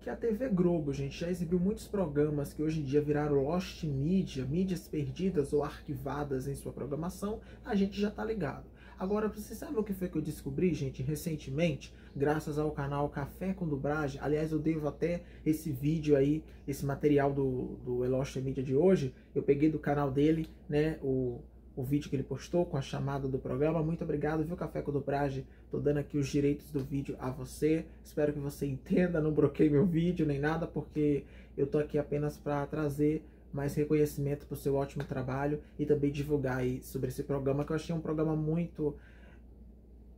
que é a TV Globo, gente, já exibiu muitos programas que hoje em dia viraram Lost Media, mídias perdidas ou arquivadas em sua programação, a gente já tá ligado. Agora, você sabe o que foi que eu descobri, gente, recentemente? Graças ao canal Café com Dubragem? Aliás, eu devo até esse vídeo aí, esse material do, do Lost Media de hoje, eu peguei do canal dele, né, o o vídeo que ele postou com a chamada do programa. Muito obrigado, viu, Café com Dobragem? Tô dando aqui os direitos do vídeo a você. Espero que você entenda, não bloqueie meu vídeo nem nada, porque eu tô aqui apenas para trazer mais reconhecimento pro seu ótimo trabalho e também divulgar aí sobre esse programa, que eu achei um programa muito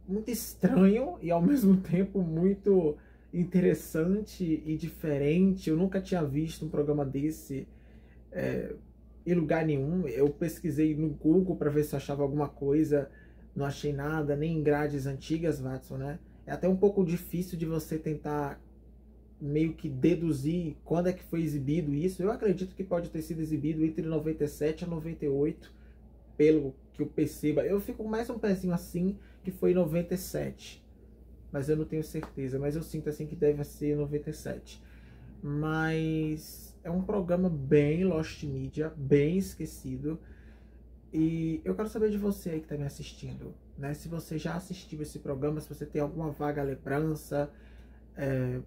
muito estranho e ao mesmo tempo muito interessante e diferente. Eu nunca tinha visto um programa desse. É, em lugar nenhum. Eu pesquisei no Google para ver se achava alguma coisa, não achei nada, nem em grades antigas, Watson, né? É até um pouco difícil de você tentar meio que deduzir quando é que foi exibido isso. Eu acredito que pode ter sido exibido entre 97 a 98, pelo que eu perceba. Eu fico mais um pezinho assim, que foi 97. Mas eu não tenho certeza, mas eu sinto assim que deve ser 97. Mas é um programa bem lost media, bem esquecido. E eu quero saber de você aí que está me assistindo, né? Se você já assistiu esse programa, se você tem alguma vaga lembrança, é,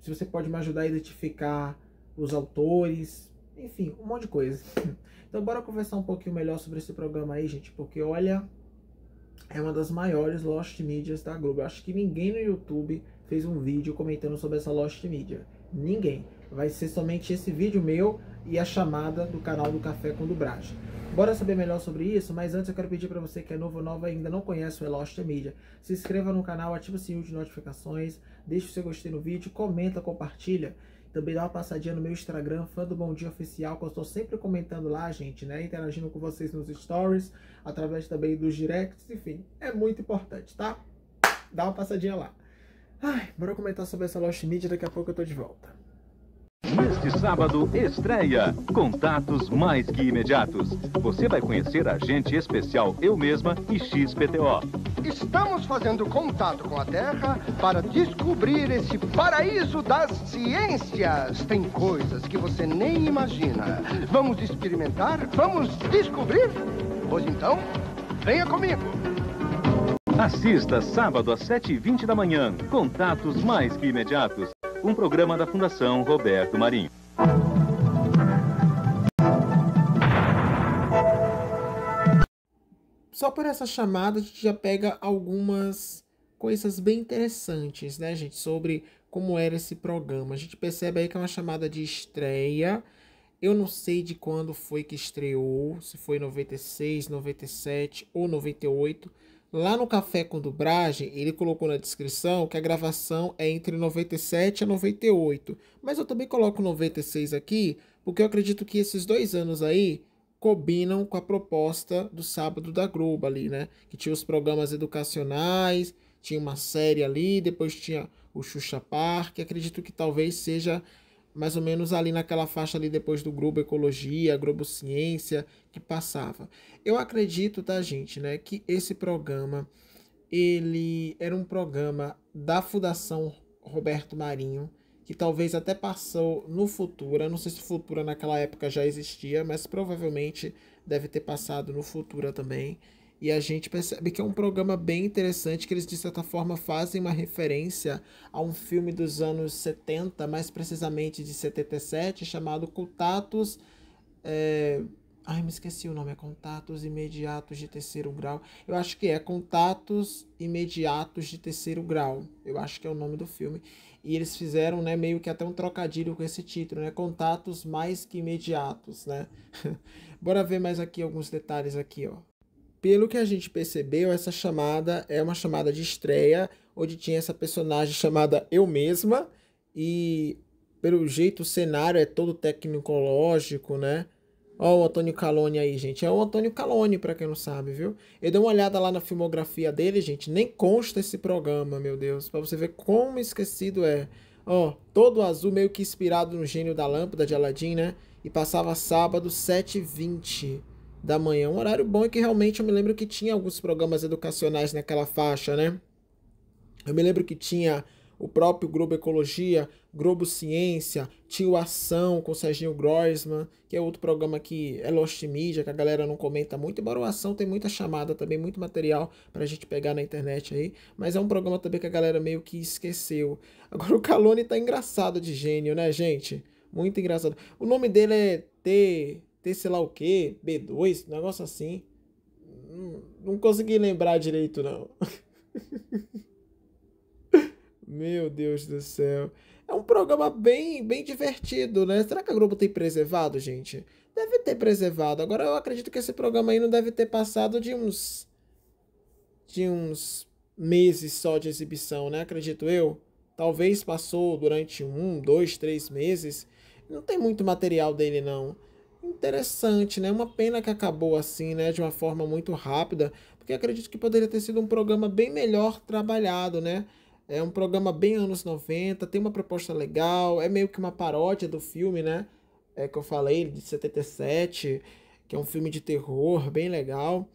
se você pode me ajudar a identificar os autores, enfim, um monte de coisa. Então bora conversar um pouquinho melhor sobre esse programa aí, gente, porque olha, é uma das maiores lost medias da Globo. Eu acho que ninguém no YouTube fez um vídeo comentando sobre essa lost media. Ninguém vai ser somente esse vídeo meu e a chamada do canal do Café com Dublagem. Bora saber melhor sobre isso, mas antes eu quero pedir para você que é novo ou nova e ainda não conhece o Elosta Media, se inscreva no canal, ativa o sininho de notificações, deixa o seu gostei no vídeo, comenta, compartilha. Também dá uma passadinha no meu Instagram, fã do Bom Dia Oficial, que eu estou sempre comentando lá, gente, né? Interagindo com vocês nos stories, através também dos directs, enfim, é muito importante, tá? Dá uma passadinha lá. Ai, bora comentar sobre essa Lost Media, daqui a pouco eu tô de volta. Neste sábado estreia Contatos Mais Que Imediatos. Você vai conhecer a gente especial Eu Mesma e XPTO. Estamos fazendo contato com a Terra para descobrir esse paraíso das ciências. Tem coisas que você nem imagina. Vamos experimentar? Vamos descobrir? Pois então, venha comigo. Assista sábado às 7h20 da manhã. Contatos Mais Que Imediatos um programa da Fundação Roberto Marinho. Só por essa chamada a gente já pega algumas coisas bem interessantes, né, gente, sobre como era esse programa. A gente percebe aí que é uma chamada de estreia. Eu não sei de quando foi que estreou, se foi 96, 97 ou 98 Lá no Café com Dubragem, ele colocou na descrição que a gravação é entre 97 a 98. Mas eu também coloco 96 aqui, porque eu acredito que esses dois anos aí combinam com a proposta do Sábado da Globo ali, né? Que tinha os programas educacionais, tinha uma série ali, depois tinha o Xuxa Park. Acredito que talvez seja mais ou menos ali naquela faixa ali depois do grupo Ecologia, Globo Ciência, que passava. Eu acredito, tá, gente, né, que esse programa, ele era um programa da Fundação Roberto Marinho, que talvez até passou no Futura, não sei se Futura naquela época já existia, mas provavelmente deve ter passado no Futura também. E a gente percebe que é um programa bem interessante, que eles, de certa forma, fazem uma referência a um filme dos anos 70, mais precisamente de 77, chamado Contatos. É... Ai, me esqueci o nome, é Contatos Imediatos de Terceiro Grau. Eu acho que é Contatos Imediatos de Terceiro Grau. Eu acho que é o nome do filme. E eles fizeram, né, meio que até um trocadilho com esse título, né? Contatos mais que imediatos, né? Bora ver mais aqui alguns detalhes aqui, ó pelo que a gente percebeu, essa chamada é uma chamada de estreia, onde tinha essa personagem chamada Eu Mesma, e pelo jeito o cenário é todo tecnológico, né? Ó o Antônio Calone aí, gente. É o Antônio Calone, para quem não sabe, viu? Eu dei uma olhada lá na filmografia dele, gente. Nem consta esse programa, meu Deus. Pra você ver como esquecido é. Ó, todo azul, meio que inspirado no gênio da lâmpada de Aladdin, né? E passava sábado, 7h20 da manhã. Um horário bom e é que realmente eu me lembro que tinha alguns programas educacionais naquela faixa, né? Eu me lembro que tinha o próprio Globo Ecologia, Globo Ciência, Tio Ação com Serginho Groisman, que é outro programa que é Lost Media, que a galera não comenta muito, embora o Ação tem muita chamada também, muito material pra gente pegar na internet aí, mas é um programa também que a galera meio que esqueceu. Agora o Calone tá engraçado de gênio, né, gente? Muito engraçado. O nome dele é T ter sei lá o que, B2, negócio assim. Não, não consegui lembrar direito, não. Meu Deus do céu. É um programa bem, bem divertido, né? Será que a Globo tem preservado, gente? Deve ter preservado. Agora eu acredito que esse programa aí não deve ter passado de uns. de uns meses só de exibição, né? Acredito eu. Talvez passou durante um, dois, três meses. Não tem muito material dele, não interessante, né? Uma pena que acabou assim, né? De uma forma muito rápida, porque acredito que poderia ter sido um programa bem melhor trabalhado, né? É um programa bem anos 90, tem uma proposta legal, é meio que uma paródia do filme, né? É que eu falei, de 77, que é um filme de terror bem legal.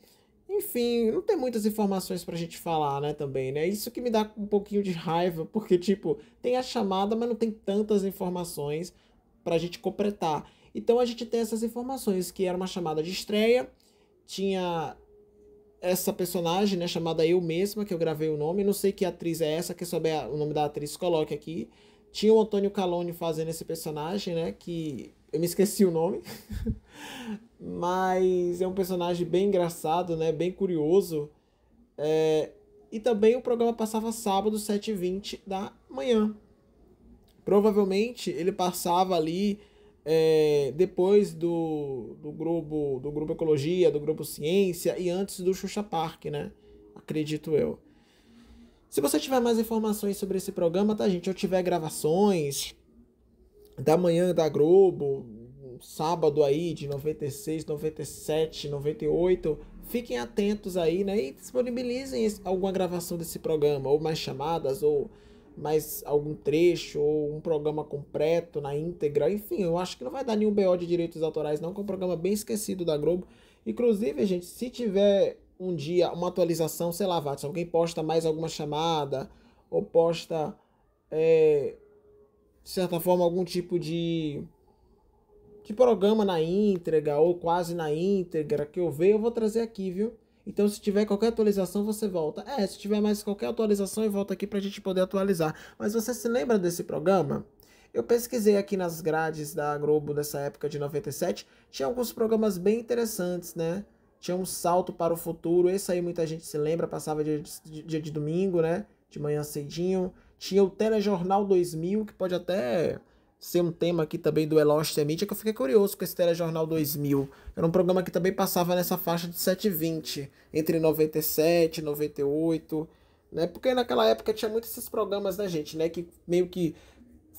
Enfim, não tem muitas informações pra gente falar, né, também, né? Isso que me dá um pouquinho de raiva, porque, tipo, tem a chamada, mas não tem tantas informações pra gente completar. Então a gente tem essas informações, que era uma chamada de estreia, tinha essa personagem, né, chamada Eu Mesma, que eu gravei o nome, não sei que atriz é essa, quem souber o nome da atriz, coloque aqui. Tinha o Antônio Calone fazendo esse personagem, né, que eu me esqueci o nome, mas é um personagem bem engraçado, né, bem curioso. É... E também o programa passava sábado, 7h20 da manhã. Provavelmente ele passava ali é, depois do, do grupo do grupo Ecologia, do grupo Ciência e antes do Xuxa Park, né? Acredito eu. Se você tiver mais informações sobre esse programa, tá, gente? Eu tiver gravações da manhã da Globo, sábado aí de 96, 97, 98, fiquem atentos aí, né? E disponibilizem alguma gravação desse programa, ou mais chamadas, ou mais algum trecho ou um programa completo na íntegra. Enfim, eu acho que não vai dar nenhum BO de direitos autorais, não, que é um programa bem esquecido da Globo. Inclusive, gente, se tiver um dia uma atualização, sei lá, se alguém posta mais alguma chamada ou posta, é, de certa forma, algum tipo de, de programa na íntegra ou quase na íntegra que eu ver, eu vou trazer aqui, viu? Então, se tiver qualquer atualização, você volta. É, se tiver mais qualquer atualização, eu volto aqui para a gente poder atualizar. Mas você se lembra desse programa? Eu pesquisei aqui nas grades da Globo nessa época de 97, tinha alguns programas bem interessantes, né? Tinha um salto para o futuro, esse aí muita gente se lembra, passava dia de, dia de domingo, né? De manhã cedinho. Tinha o Telejornal 2000, que pode até ser um tema aqui também do Elon Media, que eu fiquei curioso com esse Telejornal 2000. Era um programa que também passava nessa faixa de 7,20, entre 97 e 98, né? Porque naquela época tinha muitos esses programas, né, gente, né, que meio que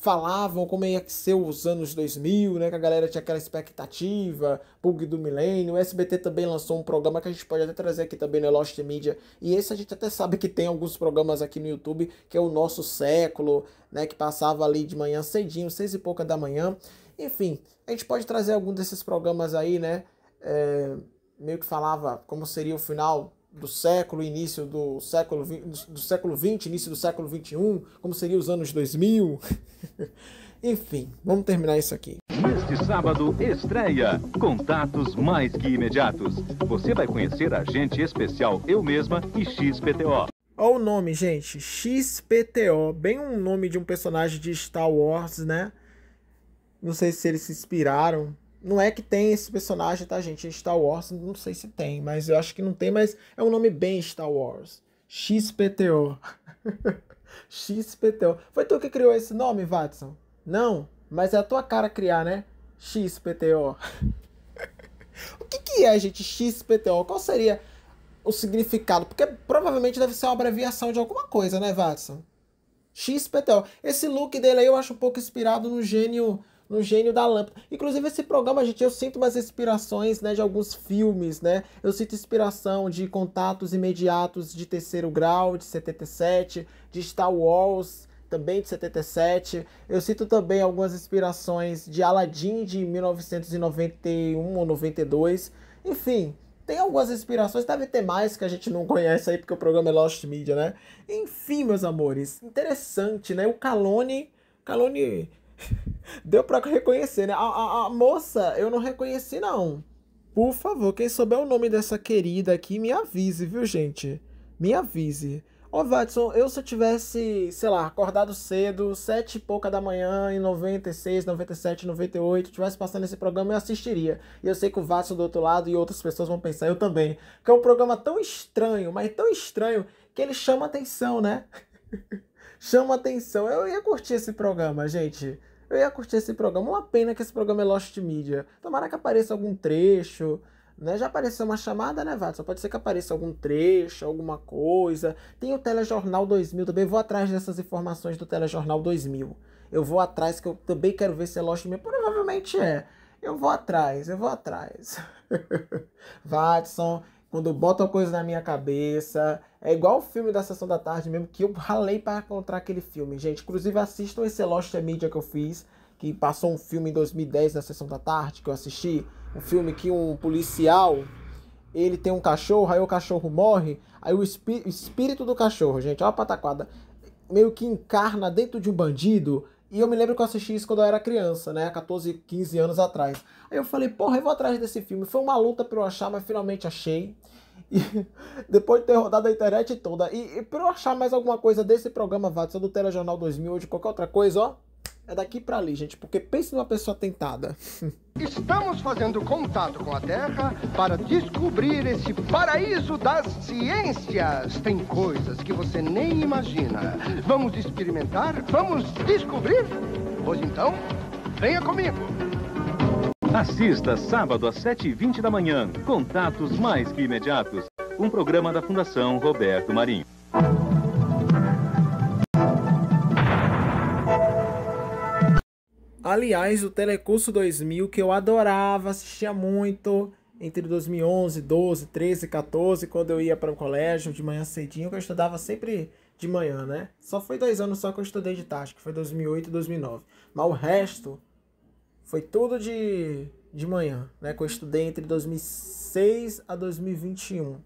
falavam como ia ser os anos 2000, né? Que a galera tinha aquela expectativa, bug do milênio. O SBT também lançou um programa que a gente pode até trazer aqui também no né, Lost Media. E esse a gente até sabe que tem alguns programas aqui no YouTube, que é o Nosso Século, né? Que passava ali de manhã cedinho, seis e pouca da manhã. Enfim, a gente pode trazer algum desses programas aí, né? É, meio que falava como seria o final do século, início do século, do século 20, início do século 21, como seria os anos 2000. Enfim, vamos terminar isso aqui. Neste sábado, estreia Contatos Mais Que Imediatos. Você vai conhecer a gente especial Eu Mesma e XPTO. Olha o nome, gente. XPTO. Bem um nome de um personagem de Star Wars, né? Não sei se eles se inspiraram não é que tem esse personagem, tá, gente? Em Star Wars, não sei se tem, mas eu acho que não tem, mas é um nome bem Star Wars. XPTO. XPTO. Foi tu que criou esse nome, Watson? Não, mas é a tua cara criar, né? XPTO. o que, que é, gente, XPTO? Qual seria o significado? Porque provavelmente deve ser uma abreviação de alguma coisa, né, Watson? XPTO. Esse look dele aí eu acho um pouco inspirado no gênio no gênio da lâmpada. Inclusive, esse programa, gente, eu sinto umas inspirações né, de alguns filmes, né? Eu sinto inspiração de contatos imediatos de terceiro grau, de 77, de Star Wars, também de 77. Eu sinto também algumas inspirações de Aladdin de 1991 ou 92. Enfim, tem algumas inspirações, deve ter mais que a gente não conhece aí, porque o programa é Lost Media, né? Enfim, meus amores, interessante, né? O Calone. Calone Deu pra reconhecer, né? A, a, a moça, eu não reconheci, não. Por favor, quem souber o nome dessa querida aqui, me avise, viu, gente? Me avise. Ô, Watson, eu se eu tivesse, sei lá, acordado cedo, sete e pouca da manhã, em 96, 97, 98, tivesse passando esse programa, eu assistiria. E eu sei que o Watson do outro lado e outras pessoas vão pensar, eu também. Que é um programa tão estranho, mas tão estranho, que ele chama atenção, né? chama atenção. Eu ia curtir esse programa, gente eu ia curtir esse programa. Uma pena que esse programa é Lost Media. Tomara que apareça algum trecho. Né? Já apareceu uma chamada, né, Vato? Só pode ser que apareça algum trecho, alguma coisa. Tem o Telejornal 2000 também. Vou atrás dessas informações do Telejornal 2000. Eu vou atrás, que eu também quero ver se é Lost Media. Provavelmente é. Eu vou atrás, eu vou atrás. Watson, quando botam coisa na minha cabeça. É igual o filme da Sessão da Tarde mesmo, que eu ralei para encontrar aquele filme, gente. Inclusive, assistam esse Lost Media que eu fiz, que passou um filme em 2010 na Sessão da Tarde, que eu assisti. Um filme que um policial, ele tem um cachorro, aí o cachorro morre, aí o, espí o espírito do cachorro, gente, olha a pataquada, meio que encarna dentro de um bandido e eu me lembro que eu assisti isso quando eu era criança, né? 14, 15 anos atrás. Aí eu falei, porra, eu vou atrás desse filme. Foi uma luta pra eu achar, mas finalmente achei. E depois de ter rodado a internet toda. E, e pra eu achar mais alguma coisa desse programa, Watson, do Telejornal 2000 ou de qualquer outra coisa, ó. É daqui para ali, gente, porque pense numa pessoa tentada. Estamos fazendo contato com a Terra para descobrir esse paraíso das ciências. Tem coisas que você nem imagina. Vamos experimentar, vamos descobrir. Pois então, venha comigo. Assista sábado às 7h20 da manhã. Contatos mais que imediatos. Um programa da Fundação Roberto Marinho. Aliás, o Telecurso 2000, que eu adorava, assistia muito entre 2011, 12, 13, 14, quando eu ia para o colégio de manhã cedinho, que eu estudava sempre de manhã, né? Só foi dois anos só que eu estudei de tarde, que foi 2008 e 2009. Mas o resto foi tudo de, de manhã, né? Que eu estudei entre 2006 a 2021.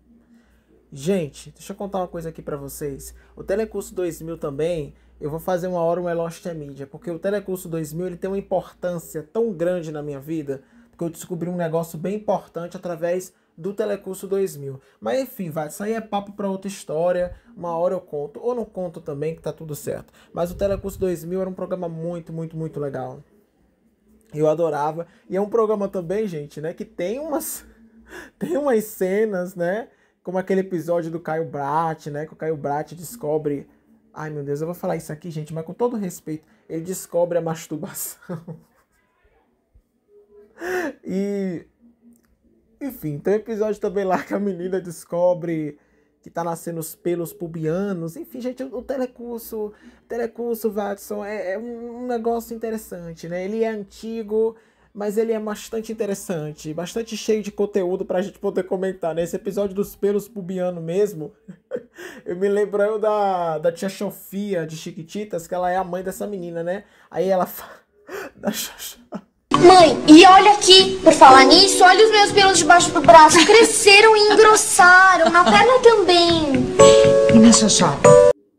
Gente, deixa eu contar uma coisa aqui para vocês. O Telecurso 2000 também eu vou fazer uma hora um Elost Media, porque o Telecurso 2000 ele tem uma importância tão grande na minha vida, porque eu descobri um negócio bem importante através do Telecurso 2000. Mas enfim, vai, isso aí é papo para outra história, uma hora eu conto, ou não conto também, que tá tudo certo. Mas o Telecurso 2000 era um programa muito, muito, muito legal. Eu adorava, e é um programa também, gente, né, que tem umas tem umas cenas, né, como aquele episódio do Caio Brat, né, que o Caio Brat descobre Ai meu Deus, eu vou falar isso aqui, gente, mas com todo respeito, ele descobre a masturbação. e. Enfim, tem um episódio também lá que a menina descobre que tá nascendo os pelos pubianos. Enfim, gente, o telecurso, o telecurso, Watson, é, é, um negócio interessante, né? Ele é antigo, mas ele é bastante interessante, bastante cheio de conteúdo pra gente poder comentar. Nesse né? episódio dos pelos pubiano mesmo, eu me lembro eu da, da tia Sofia de Chiquititas, que ela é a mãe dessa menina, né? Aí ela fala. Mãe, e olha aqui, por falar nisso, olha os meus pelos debaixo do braço. Cresceram e engrossaram, na perna também. E na xoxota?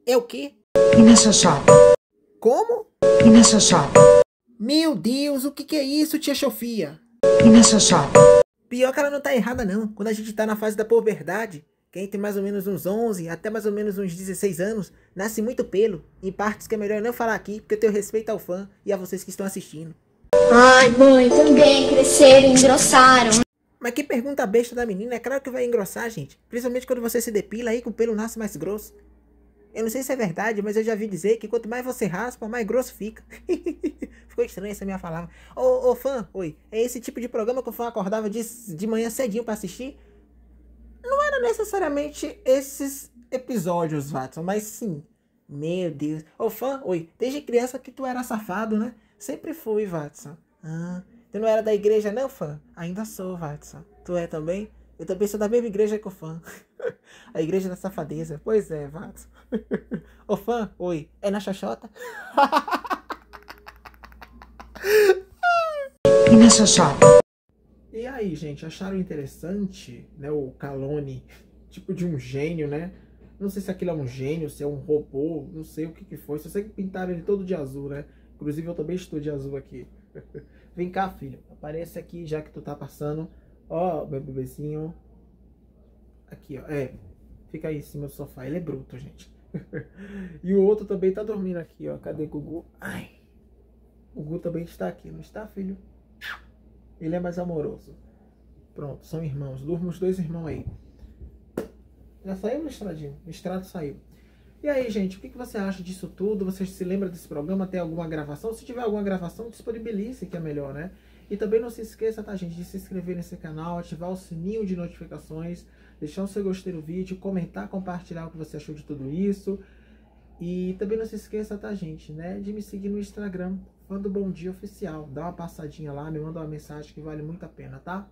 É o quê? E na xoxota? Como? E na xoxota? Meu Deus, o que, que é isso, tia Sofia? Nessa Xoxó. Pior que ela não tá errada não. Quando a gente tá na fase da puberdade, quem tem mais ou menos uns 11 até mais ou menos uns 16 anos, nasce muito pelo, em partes que é melhor não falar aqui, porque eu tenho respeito ao fã e a vocês que estão assistindo. Ai, mãe, também cresceram, engrossaram. Mas que pergunta besta da menina, é claro que vai engrossar, gente. Principalmente quando você se depila aí que o pelo nasce mais grosso. Eu não sei se é verdade, mas eu já vi dizer que quanto mais você raspa, mais grosso fica. Ficou estranha essa minha palavra. Ô, ô, fã, oi, é esse tipo de programa que o fã acordava de, de manhã cedinho para assistir? Não era necessariamente esses episódios, Watson, mas sim. Meu Deus. Ô, fã, oi, desde criança que tu era safado, né? Sempre fui, Watson. Ah, tu não era da igreja, não, fã? Ainda sou, Watson. Tu é também? Eu também sou da mesma igreja que o fã. A igreja da safadeza. Pois é, Watson. Ô fã, oi, é na xoxota? e na xoxota? E aí, gente, acharam interessante, né, o Calone, tipo de um gênio, né? Não sei se aquilo é um gênio, se é um robô, não sei o que que foi. Só sei que pintaram ele todo de azul, né? Inclusive eu também estou de azul aqui. Vem cá, filho, aparece aqui já que tu tá passando. Ó, meu bebezinho. Aqui, ó, é. Fica aí em cima do sofá. Ele é bruto, gente. e o outro também tá dormindo aqui, ó. Cadê Gugu? Ai. O Gugu também está aqui, não está, filho? Ele é mais amoroso. Pronto, são irmãos. Durmam os dois irmãos aí. Já saiu O estrado saiu. E aí, gente, o que, você acha disso tudo? Você se lembra desse programa? Tem alguma gravação? Se tiver alguma gravação, disponibilize, que é melhor, né? E também não se esqueça, tá, gente, de se inscrever nesse canal, ativar o sininho de notificações deixar o seu gostei no vídeo, comentar, compartilhar o que você achou de tudo isso. E também não se esqueça, tá, gente, né, de me seguir no Instagram, fã Bom Dia Oficial. Dá uma passadinha lá, me manda uma mensagem que vale muito a pena, tá?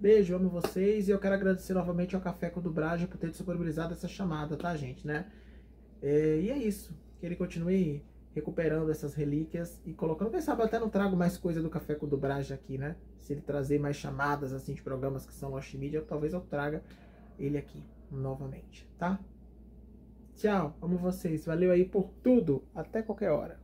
Beijo, amo vocês e eu quero agradecer novamente ao Café com o Dubragem por ter disponibilizado essa chamada, tá, gente, né? É, e é isso, que ele continue recuperando essas relíquias e colocando. Quem sabe eu até não trago mais coisa do Café com Dobragem aqui, né? Se ele trazer mais chamadas assim de programas que são Lost Media, talvez eu traga ele aqui novamente, tá? Tchau, amo vocês, valeu aí por tudo, até qualquer hora.